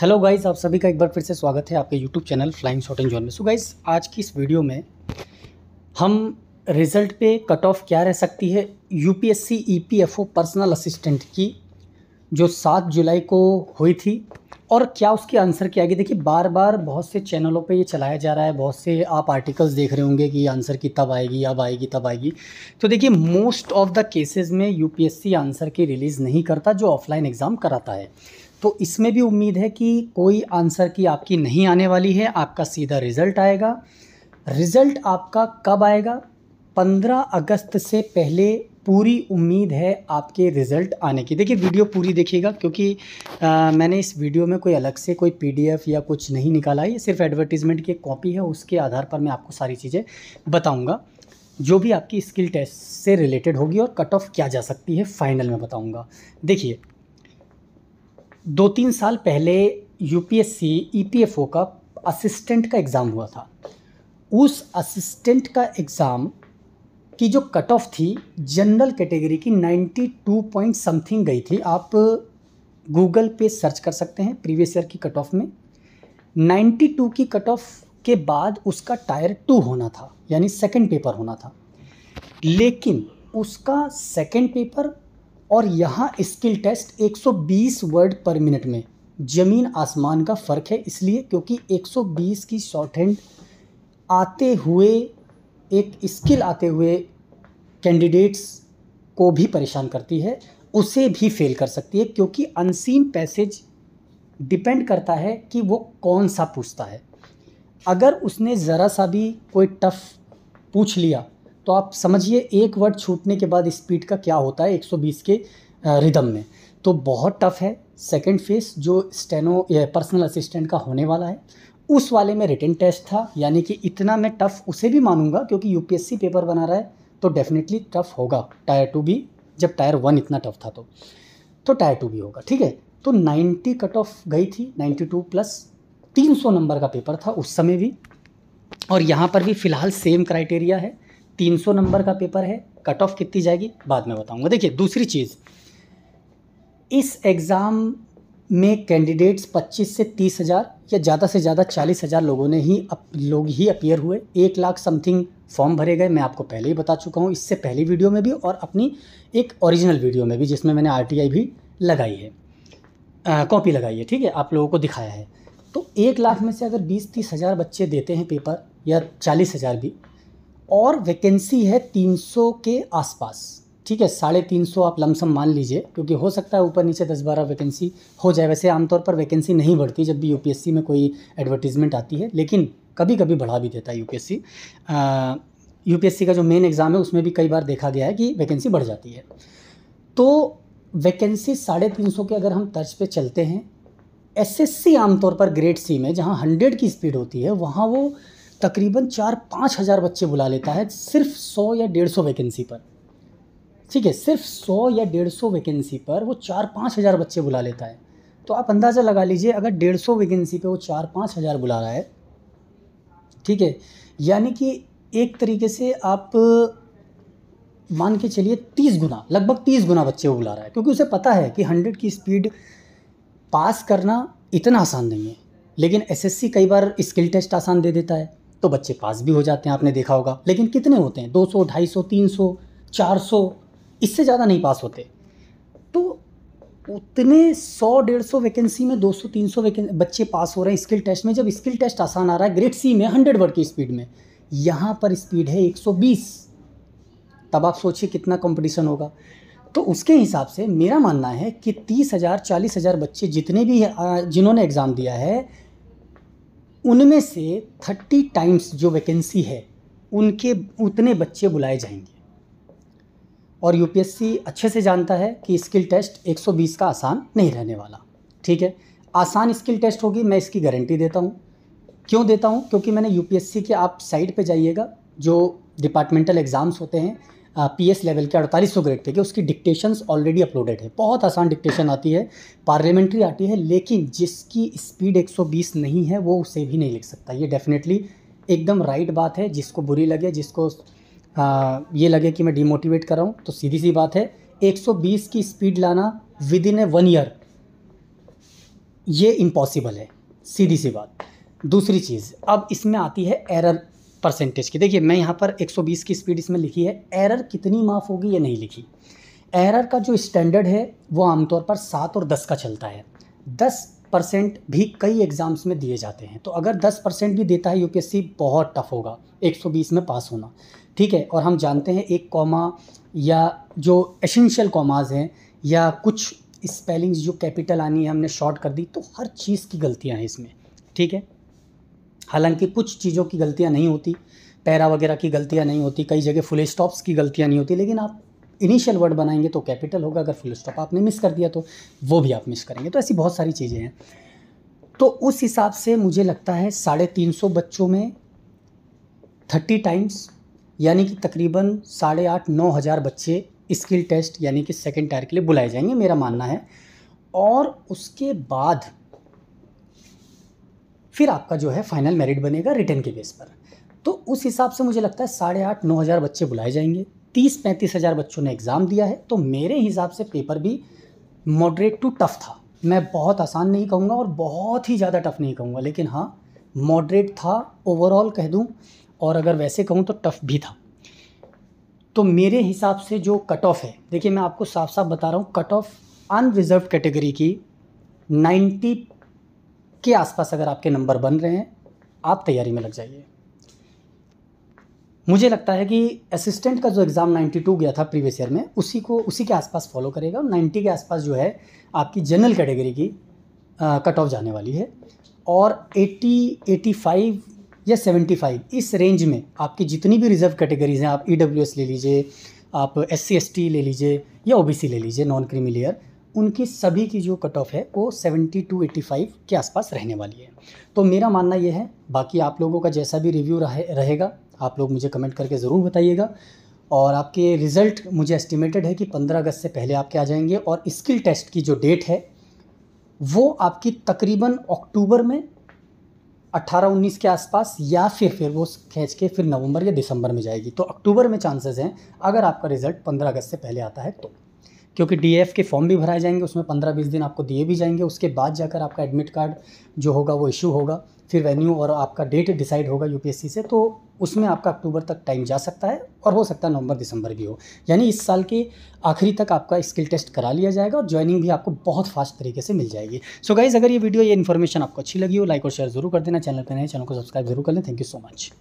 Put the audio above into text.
hello guys आप सभी का एक बार फिर से स्वागत है आपके YouTube channel flying shot and John में सो so गाइस आज की इस वीडियो में हम रिज़ल्ट पे कट ऑफ क्या रह सकती है यूपीएससी ईपीएफओ पर्सनल असिस्टेंट की जो सात जुलाई को हुई थी और क्या उसके आंसर क्या आएगी देखिए बार बार बहुत से चैनलों पे ये चलाया जा रहा है बहुत से आप आर्टिकल्स देख रहे होंगे कि आंसर की तब आएगी अब आएगी तब आएगी तो देखिए मोस्ट ऑफ द केसेस में यूपीएससी आंसर की रिलीज़ नहीं करता जो ऑफलाइन एग्ज़ाम कराता है तो इसमें भी उम्मीद है कि कोई आंसर की आपकी नहीं आने वाली है आपका सीधा रिज़ल्ट आएगा रिज़ल्ट आपका कब आएगा 15 अगस्त से पहले पूरी उम्मीद है आपके रिज़ल्ट आने की देखिए वीडियो पूरी देखिएगा क्योंकि आ, मैंने इस वीडियो में कोई अलग से कोई पीडीएफ या कुछ नहीं निकाला है ये सिर्फ एडवर्टीज़मेंट की कॉपी है उसके आधार पर मैं आपको सारी चीज़ें बताऊँगा जो भी आपकी स्किल टेस्ट से रिलेटेड होगी और कट ऑफ क्या जा सकती है फाइनल में बताऊँगा देखिए दो तीन साल पहले यूपीएससी ईपीएफओ e का असिस्टेंट का एग्ज़ाम हुआ था उस असिस्टेंट का एग्ज़ाम की जो कट ऑफ थी जनरल कैटेगरी की 92 पॉइंट समथिंग गई थी आप गूगल पे सर्च कर सकते हैं प्रीवियस ईयर की कट ऑफ में 92 की कट ऑफ के बाद उसका टायर टू होना था यानी सेकंड पेपर होना था लेकिन उसका सेकंड पेपर और यहाँ skill test 120 word per minute में ज़मीन आसमान का फ़र्क है इसलिए क्योंकि 120 की शॉर्ट हैंड आते हुए एक स्किल आते हुए कैंडिडेट्स को भी परेशान करती है उसे भी फेल कर सकती है क्योंकि अनसीन पैसेज डिपेंड करता है कि वो कौन सा पूछता है अगर उसने ज़रा सा भी कोई टफ पूछ लिया तो आप समझिए एक वर्ड छूटने के बाद स्पीड का क्या होता है 120 के रिदम में तो बहुत टफ है सेकंड फेस जो स्टेनो पर्सनल असिस्टेंट का होने वाला है उस वाले में रिटर्न टेस्ट था यानी कि इतना मैं टफ़ उसे भी मानूंगा क्योंकि यूपीएससी पेपर बना रहा है तो डेफिनेटली टफ़ होगा टायर टू भी जब टायर वन इतना टफ था तो तो टायर टू भी होगा ठीक है तो 90 कट ऑफ गई थी 92 प्लस 300 नंबर का पेपर था उस समय भी और यहाँ पर भी फ़िलहाल सेम क्राइटेरिया है 300 नंबर का पेपर है कट ऑफ कितनी जाएगी बाद में बताऊंगा देखिए दूसरी चीज़ इस एग्ज़ाम में कैंडिडेट्स 25 से तीस हज़ार या ज़्यादा से ज़्यादा चालीस हज़ार लोगों ने ही अप, लोग ही अपियर हुए एक लाख समथिंग फॉर्म भरे गए मैं आपको पहले ही बता चुका हूँ इससे पहली वीडियो में भी और अपनी एक ओरिजिनल वीडियो में भी जिसमें मैंने आर भी लगाई है कॉपी लगाई है ठीक है आप लोगों को दिखाया है तो एक लाख में से अगर बीस तीस हज़ार बच्चे देते हैं पेपर या चालीस हज़ार भी और वैकेंसी है 300 के आसपास ठीक है साढ़े तीन सौ आप लमसम मान लीजिए क्योंकि हो सकता है ऊपर नीचे दस बारह वैकेंसी हो जाए वैसे आमतौर पर वैकेंसी नहीं बढ़ती जब भी यूपीएससी में कोई एडवर्टीज़मेंट आती है लेकिन कभी कभी बढ़ा भी देता है यूपीएससी यूपीएससी का जो मेन एग्ज़ाम है उसमें भी कई बार देखा गया है कि वैकेंसी बढ़ जाती है तो वैकेंसी साढ़े तीन सौ के अगर हम तर्ज पे चलते हैं एसएससी आमतौर पर ग्रेड सी में जहाँ हंड्रेड की स्पीड होती है वहाँ वो तकरीबन चार पाँच हज़ार बच्चे बुला लेता है सिर्फ सौ या डेढ़ सौ वैकेंसी पर ठीक है सिर्फ सौ या डेढ़ सौ वैकेंसी पर वो चार पाँच हज़ार बच्चे बुला लेता है तो आप अंदाज़ा लगा लीजिए अगर डेढ़ सौ वैकेंसी पर वो चार पाँच हज़ार बुला रहा है ठीक है यानी कि एक तरीके से आप मान के चलिए तीस गुना लगभग तीस गुना बच्चे वो बुला रहा है क्योंकि उसे पता है कि हंड्रेड की स्पीड पास करना इतना आसान नहीं है लेकिन एसएससी कई बार स्किल टेस्ट आसान दे देता है तो बच्चे पास भी हो जाते हैं आपने देखा होगा लेकिन कितने होते हैं 200, 250, 300, 400 इससे ज़्यादा नहीं पास होते तो उतने 100, 150 वैकेंसी में 200, 300 बच्चे पास हो रहे हैं स्किल टेस्ट में जब स्किल टेस्ट आसान आ रहा है ग्रेड सी में हंड्रेड वर्ड की स्पीड में यहाँ पर स्पीड है एक तब आप सोचिए कितना कॉम्पिटिशन होगा तो उसके हिसाब से मेरा मानना है कि तीस हज़ार चालीस हज़ार बच्चे जितने भी जिन्होंने एग्ज़ाम दिया है उनमें से थर्टी टाइम्स जो वैकेंसी है उनके उतने बच्चे बुलाए जाएंगे और यूपीएससी अच्छे से जानता है कि स्किल टेस्ट 120 का आसान नहीं रहने वाला ठीक है आसान स्किल टेस्ट होगी मैं इसकी गारंटी देता हूँ क्यों देता हूँ क्योंकि मैंने यूपीएससी के आप साइट पे जाइएगा जो डिपार्टमेंटल एग्ज़ाम्स होते हैं पी एस लेवल के अड़तालीस सौ ग्रेड थे कि उसकी डिक्टेशंस ऑलरेडी अपलोडेड है बहुत आसान डिक्टेशन आती है पार्लियामेंट्री आती है लेकिन जिसकी स्पीड 120 नहीं है वो उसे भी नहीं लिख सकता ये डेफिनेटली एकदम राइट बात है जिसको बुरी लगे जिसको आ, ये लगे कि मैं डिमोटिवेट कर रहा हूँ तो सीधी सी बात है 120 की स्पीड लाना within a one year ये इम्पॉसिबल है सीधी सी बात दूसरी चीज़ अब इसमें आती है एरर परसेंटेज की देखिए मैं यहाँ पर 120 की स्पीड इसमें लिखी है एरर कितनी माफ़ होगी या नहीं लिखी एरर का जो स्टैंडर्ड है वो आमतौर पर सात और दस का चलता है दस परसेंट भी कई एग्ज़ाम्स में दिए जाते हैं तो अगर दस परसेंट भी देता है यूपीएससी बहुत टफ होगा 120 में पास होना ठीक है और हम जानते हैं एक कॉमा या जो एसेंशियल कॉमाज हैं या कुछ स्पेलिंग्स जो कैपिटल आनी है हमने शॉर्ट कर दी तो हर चीज़ की गलतियाँ हैं इसमें ठीक है हालांकि कुछ चीज़ों की गलतियाँ नहीं होती पैरा वगैरह की गलतियाँ नहीं होती कई जगह फुल स्टॉप्स की गलतियाँ नहीं होती लेकिन आप इनिशियल वर्ड बनाएंगे तो कैपिटल होगा अगर फुल स्टॉप आपने मिस कर दिया तो वो भी आप मिस करेंगे तो ऐसी बहुत सारी चीज़ें हैं तो उस हिसाब से मुझे लगता है साढ़े तीन सौ बच्चों में थर्टी टाइम्स यानी कि तकरीबन साढ़े आठ नौ हज़ार बच्चे स्किल टेस्ट यानी कि सेकेंड टायर के लिए बुलाए जाएंगे मेरा मानना है और उसके बाद फिर आपका जो है फाइनल मेरिट बनेगा रिटर्न के बेस पर तो उस हिसाब से मुझे लगता है साढ़े आठ नौ हज़ार बच्चे बुलाए जाएंगे तीस पैंतीस हज़ार बच्चों ने एग्ज़ाम दिया है तो मेरे हिसाब से पेपर भी मॉडरेट टू टफ़ था मैं बहुत आसान नहीं कहूँगा और बहुत ही ज़्यादा टफ़ नहीं कहूँगा लेकिन हाँ मॉडरेट था ओवरऑल कह दूँ और अगर वैसे कहूँ तो टफ़ भी था तो मेरे हिसाब से जो कट ऑफ है देखिए मैं आपको साफ साफ बता रहा हूँ कट ऑफ अनरिजर्व कैटेगरी की नाइन्टी के आसपास अगर आपके नंबर बन रहे हैं आप तैयारी में लग जाइए मुझे लगता है कि असिस्टेंट का जो एग्ज़ाम 92 गया था प्रीवियस ईयर में उसी को उसी के आसपास फॉलो करेगा और 90 के आसपास जो है आपकी जनरल कैटेगरी की कट ऑफ जाने वाली है और 80 85 या 75 इस रेंज में आपकी जितनी भी रिजर्व कैटेगरीज हैं आप ई e ले लीजिए आप एस सी ले लीजिए या ओ ले लीजिए नॉन क्रीमी लेयर उनकी सभी की जो कट ऑफ है वो 7285 के आसपास रहने वाली है तो मेरा मानना ये है बाकी आप लोगों का जैसा भी रिव्यू रहे, रहेगा आप लोग मुझे कमेंट करके ज़रूर बताइएगा और आपके रिज़ल्ट मुझे एस्टिमेटेड है कि 15 अगस्त से पहले आपके आ जाएंगे और स्किल टेस्ट की जो डेट है वो आपकी तकरीबन अक्टूबर में 18-19 के आसपास या फिर फिर वो खींच के फिर नवंबर या दिसंबर में जाएगी तो अक्टूबर में चांसेस हैं अगर आपका रिज़ल्ट 15 अगस्त से पहले आता है तो क्योंकि डी के फॉर्म भी भराए जाएंगे उसमें पंद्रह बीस दिन आपको दिए भी जाएंगे उसके बाद जाकर आपका एडमिट कार्ड जो होगा वो इशू होगा फिर वेन्यू और आपका डेट डिसाइड होगा यू से तो उसमें आपका अक्टूबर तक टाइम जा सकता है और हो सकता है नवंबर दिसंबर भी हो यानी इस साल के आखिरी तक आपका स्किल टेस्ट करा लिया जाएगा और ज्वाइनिंग भी आपको बहुत फास्ट तरीके से मिल जाएगी सो so गाइज़ अगर ये वीडियो ये इन्फॉर्मेशन आपको अच्छी लगी हो लाइक और शेयर जरूर कर देना चैनल पर नए चैनल को सब्सक्राइब जरूर कर लें थैंक यू सो मच